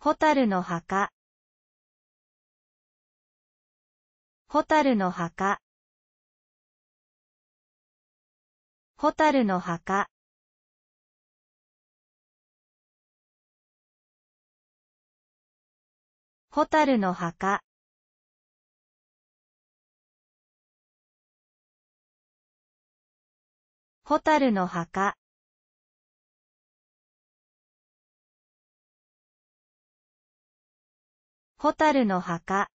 ホタルの墓ホタルの墓ホタルの墓ホタルの墓ホタルの墓ホタルの墓